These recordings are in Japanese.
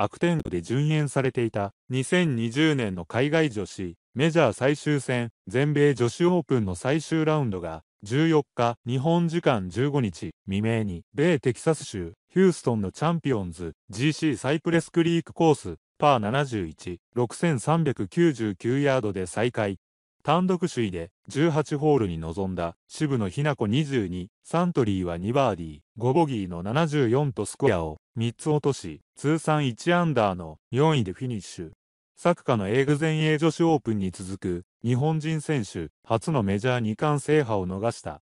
悪天候で順延されていた2020年の海外女子メジャー最終戦全米女子オープンの最終ラウンドが14日日本時間15日未明に米テキサス州ヒューストンのチャンピオンズ GC サイプレスクリークコースパー716,399ヤードで再開単独首位で18ホールに臨んだ渋野日向子22、サントリーは2バーディー、5ボギーの74とスコアを3つ落とし、通算1アンダーの4位でフィニッシュ。作家の英具全英女子オープンに続く日本人選手初のメジャー2冠制覇を逃した。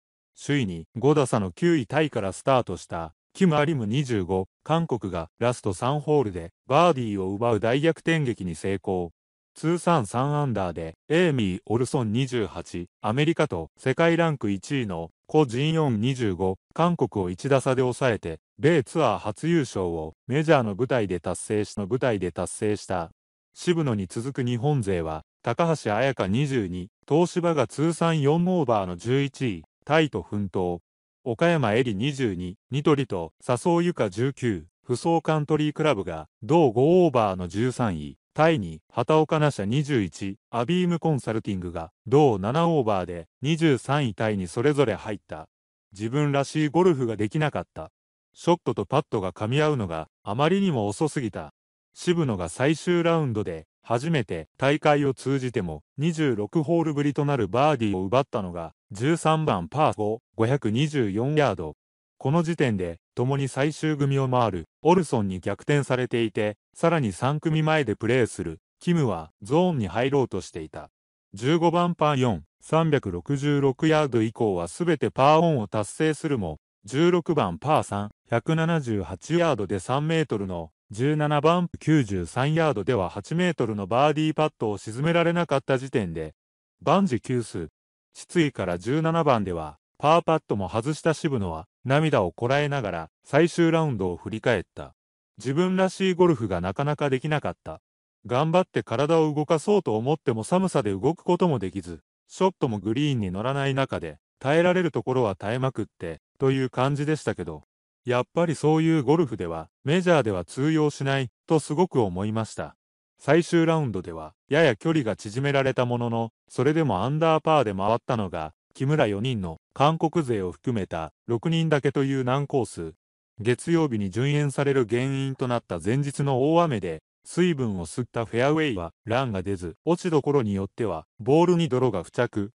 首位に5打差の9位タイからスタートしたキム・アリム25、韓国がラスト3ホールでバーディーを奪う大逆転劇に成功。通算3アンダーで、エイミー・オルソン28、アメリカと世界ランク1位のコ・ジンヨン25、韓国を1打差で抑えて、米ツアー初優勝をメジャーの舞台で達成しの舞台で達成した。渋野に続く日本勢は、高橋彩香22、東芝が通算4オーバーの11位、タイと奮闘。岡山恵里22、ニトリと笹生由香19、不走カントリークラブが、同5オーバーの13位。タイに畑岡奈社21アビームコンサルティングが同7オーバーで23位タイにそれぞれ入った自分らしいゴルフができなかったショットとパットが噛み合うのがあまりにも遅すぎた渋野が最終ラウンドで初めて大会を通じても26ホールぶりとなるバーディーを奪ったのが13番パー5524ヤードこの時点で共に最終組を回るオルソンに逆転されていてさらに3組前でプレーするキムはゾーンに入ろうとしていた。15番パー4366ヤード以降はすべてパーオンを達成するも、16番パー3178ヤードで3メートルの17番93ヤードでは8メートルのバーディーパットを沈められなかった時点で、万事休数。失意から17番では、パーパットも外した渋野は、涙をこらえながら最終ラウンドを振り返った。自分らしいゴルフがなかなかできなかった。頑張って体を動かそうと思っても寒さで動くこともできず、ショットもグリーンに乗らない中で、耐えられるところは耐えまくって、という感じでしたけど、やっぱりそういうゴルフでは、メジャーでは通用しない、とすごく思いました。最終ラウンドでは、やや距離が縮められたものの、それでもアンダーパーで回ったのが、木村4人の韓国勢を含めた6人だけという難コース、月曜日に順延される原因となった前日の大雨で、水分を吸ったフェアウェイはランが出ず、落ちどころによってはボールに泥が付着。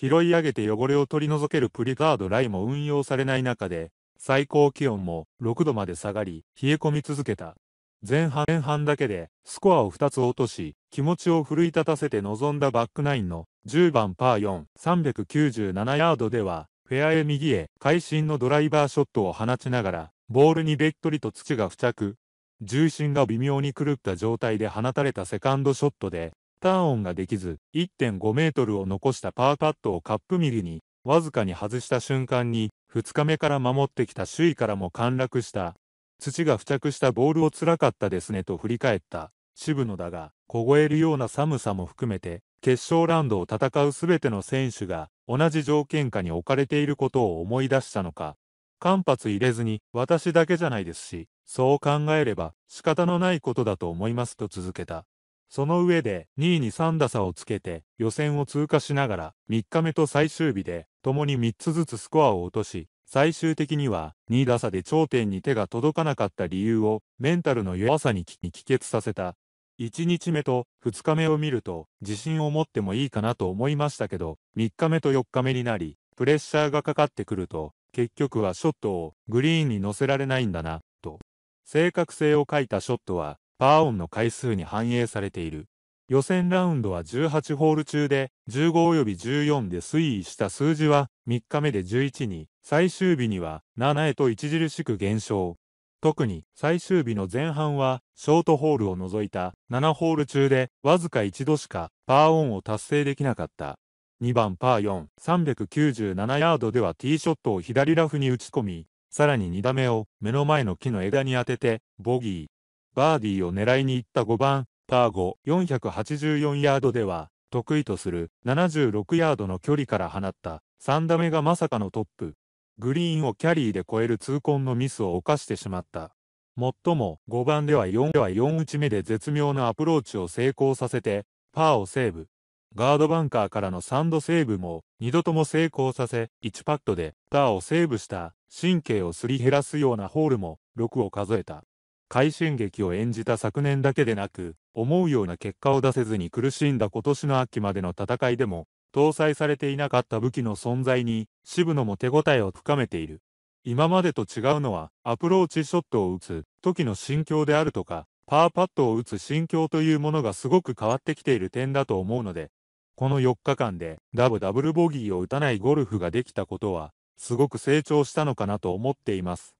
拾い上げて汚れを取り除けるプリカードライも運用されない中で、最高気温も6度まで下がり、冷え込み続けた。前半前半だけでスコアを2つ落とし、気持ちを奮い立たせて臨んだバックナインの10番パー4、397ヤードでは、フェアへ右へ会心のドライバーショットを放ちながら、ボールにべっとりと土が付着、重心が微妙に狂った状態で放たれたセカンドショットで、ターンができず、1.5メートルを残したパーパットをカップ右に、わずかに外した瞬間に、2日目から守ってきた首位からも陥落した。土が付着したボールを辛かったですねと振り返った。渋野だが、凍えるような寒さも含めて、決勝ラウンドを戦うすべての選手が、同じ条件下に置かれていることを思い出したのか。間髪入れずに、私だけじゃないですし、そう考えれば仕方のないことだと思いますと続けた。その上で2位に3打差をつけて予選を通過しながら3日目と最終日で共に3つずつスコアを落とし最終的には2打差で頂点に手が届かなかった理由をメンタルの弱さに帰結させた1日目と2日目を見ると自信を持ってもいいかなと思いましたけど3日目と4日目になりプレッシャーがかかってくると結局はショットをグリーンに乗せられないんだな、と。正確性を欠いたショットは、パーオンの回数に反映されている。予選ラウンドは18ホール中で、15および14で推移した数字は、3日目で11に、最終日には7へと著しく減少。特に最終日の前半はショートホールを除いた7ホール中でわずか1度しかパーオンを達成できなかった。2番パー4、397ヤードではティーショットを左ラフに打ち込み、さらに2打目を目の前の木の枝に当てて、ボギー。バーディーを狙いに行った5番、パー5、484ヤードでは、得意とする76ヤードの距離から放った3打目がまさかのトップ。グリーンをキャリーで越える痛恨のミスを犯してしまった。もっとも5番では4では4打ち目で絶妙なアプローチを成功させて、パーをセーブ。ガードバンカーからの3度セーブも2度とも成功させ、1パットでターをセーブした神経をすり減らすようなホールも6を数えた。快進撃を演じた昨年だけでなく、思うような結果を出せずに苦しんだ今年の秋までの戦いでも、搭載されていなかった武器の存在に、渋野も手応えを深めている。今までと違うのは、アプローチショットを打つ時の心境であるとか、パーパットを打つ心境というものがすごく変わってきている点だと思うので、この4日間でダブダブルボギーを打たないゴルフができたことは、すごく成長したのかなと思っています。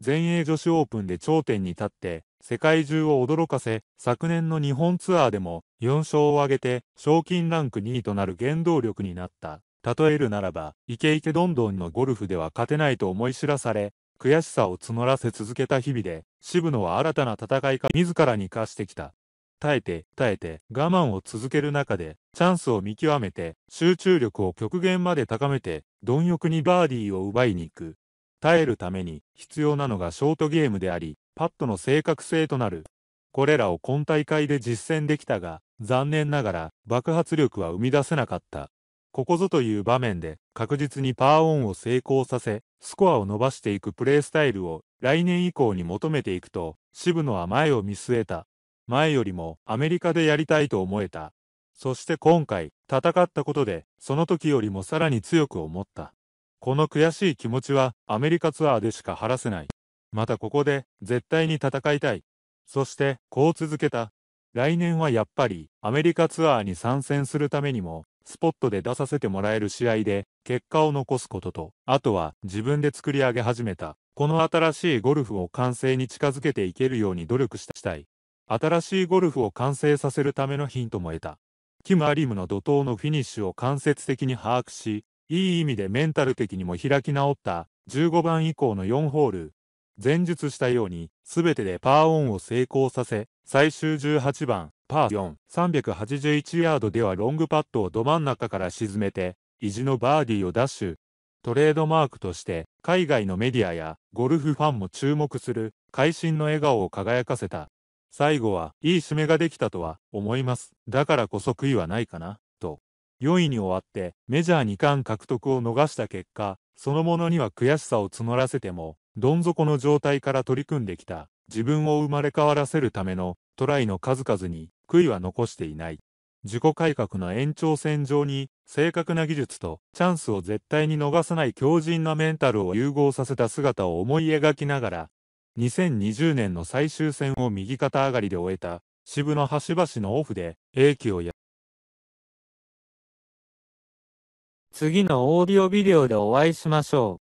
全英女子オープンで頂点に立って、世界中を驚かせ、昨年の日本ツアーでも4勝を挙げて、賞金ランク2位となる原動力になった。例えるならば、イケイケどんどんのゴルフでは勝てないと思い知らされ、悔しさを募らせ続けた日々で、渋野は新たな戦いか自らに課してきた。耐えて、耐えて、我慢を続ける中で、チャンスを見極めて、集中力を極限まで高めて、貪欲にバーディーを奪いに行く。耐えるために必要なのがショートゲームであり、パットの正確性となる。これらを今大会で実践できたが、残念ながら爆発力は生み出せなかった。ここぞという場面で確実にパーオンを成功させ、スコアを伸ばしていくプレースタイルを来年以降に求めていくと、渋野は前を見据えた。前よりもアメリカでやりたいと思えた。そして今回、戦ったことで、その時よりもさらに強く思った。この悔しい気持ちは、アメリカツアーでしか晴らせない。またここで、絶対に戦いたい。そして、こう続けた。来年はやっぱり、アメリカツアーに参戦するためにも、スポットで出させてもらえる試合で、結果を残すことと、あとは、自分で作り上げ始めた。この新しいゴルフを完成に近づけていけるように努力したい。新しいゴルフを完成させるためのヒントも得た。キム・アリムの怒涛のフィニッシュを間接的に把握し、いい意味でメンタル的にも開き直った15番以降の4ホール。前述したように、すべてでパーオンを成功させ、最終18番、パー4、381ヤードではロングパットをど真ん中から沈めて、意地のバーディーをダッシュ。トレードマークとして、海外のメディアやゴルフファンも注目する、会心の笑顔を輝かせた。最後はいい締めができたとは思います。だからこそ悔いはないかな、と。4位に終わってメジャー2冠獲得を逃した結果、そのものには悔しさを募らせても、どん底の状態から取り組んできた自分を生まれ変わらせるためのトライの数々に悔いは残していない。自己改革の延長線上に正確な技術とチャンスを絶対に逃さない強靭なメンタルを融合させた姿を思い描きながら2020年の最終戦を右肩上がりで終えた渋野端々のオフで英気をや次のオーディオビデオでお会いしましょう。